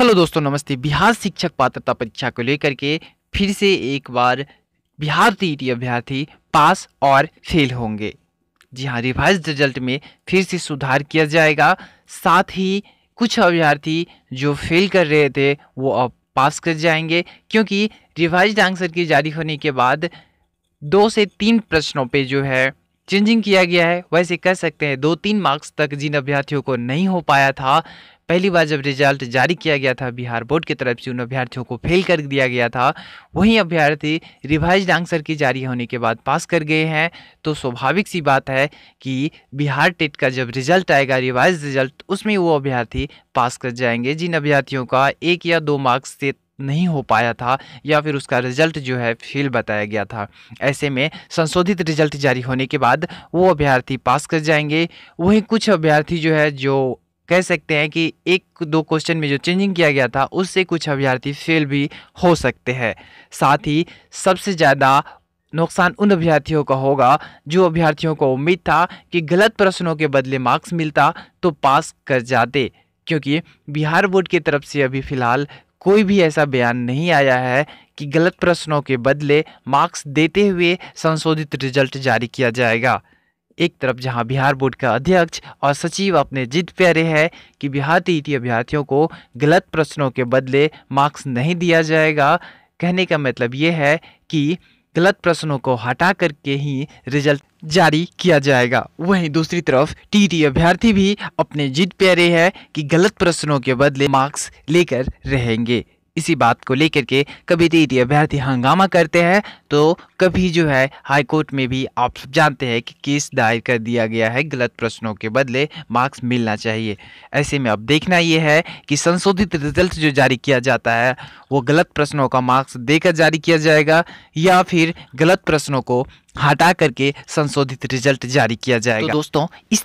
hello दोस्तों नमस्ते बिहार शिक्षक पात्रता परीक्षा को लेकर के फिर से एक बार बिहार टी अभ्यर्थी पास और फेल होंगे जी हाँ रिवाइज रिजल्ट में फिर से सुधार किया जाएगा साथ ही कुछ अभ्यर्थी जो फेल कर रहे थे वो अब पास कर जाएंगे क्योंकि रिवाइज आंसर के जारी होने के बाद दो से तीन प्रश्नों पे जो है चेंजिंग किया गया है वैसे कह सकते हैं दो तीन मार्क्स तक जिन अभ्यर्थियों को नहीं हो पाया था पहली बार जब रिजल्ट जारी किया गया था बिहार बोर्ड की तरफ से उन अभ्यर्थियों को फेल कर दिया गया था वहीं अभ्यर्थी रिवाइज आंसर की जारी होने के बाद पास कर गए हैं तो स्वाभाविक सी बात है कि बिहार टेट का जब रिजल्ट आएगा रिवाइज रिजल्ट उसमें वो अभ्यर्थी पास कर जाएंगे जिन अभ्यर्थियों का एक या दो मार्क्स से नहीं हो पाया था या फिर उसका रिजल्ट जो है फेल बताया गया था ऐसे में संशोधित रिजल्ट जारी होने के बाद वो अभ्यर्थी पास कर जाएंगे वहीं कुछ अभ्यर्थी जो है जो कह सकते हैं कि एक दो क्वेश्चन में जो चेंजिंग किया गया था उससे कुछ अभ्यर्थी फेल भी हो सकते हैं साथ ही सबसे ज़्यादा नुकसान उन अभ्यर्थियों का होगा जो अभ्यर्थियों को उम्मीद था कि गलत प्रश्नों के बदले मार्क्स मिलता तो पास कर जाते क्योंकि बिहार बोर्ड की तरफ से अभी फ़िलहाल कोई भी ऐसा बयान नहीं आया है कि गलत प्रश्नों के बदले मार्क्स देते हुए संशोधित रिजल्ट जारी किया जाएगा एक तरफ जहां बिहार बोर्ड का अध्यक्ष और सचिव अपने जिद पे अरे है कि बिहार टीटी अभ्यर्थियों को गलत प्रश्नों के बदले मार्क्स नहीं दिया जाएगा कहने का मतलब ये है कि गलत प्रश्नों को हटा करके ही रिजल्ट जारी किया जाएगा वहीं दूसरी तरफ टी अभ्यर्थी भी अपने जिद पे अरे है कि गलत प्रश्नों के बदले मार्क्स लेकर रहेंगे इसी बात को लेकर के कभी दीदी अभ्यर्थी हंगामा करते हैं तो कभी जो है हाईकोर्ट में भी आप सब जानते हैं कि केस दायर कर दिया गया है गलत प्रश्नों के बदले मार्क्स मिलना चाहिए ऐसे में अब देखना यह है कि संशोधित रिजल्ट जो जारी किया जाता है वो गलत प्रश्नों का मार्क्स देकर जारी किया जाएगा या फिर गलत प्रश्नों को हटा करके संशोधित रिजल्ट जारी किया तो जाएगा तो दोस्तों इस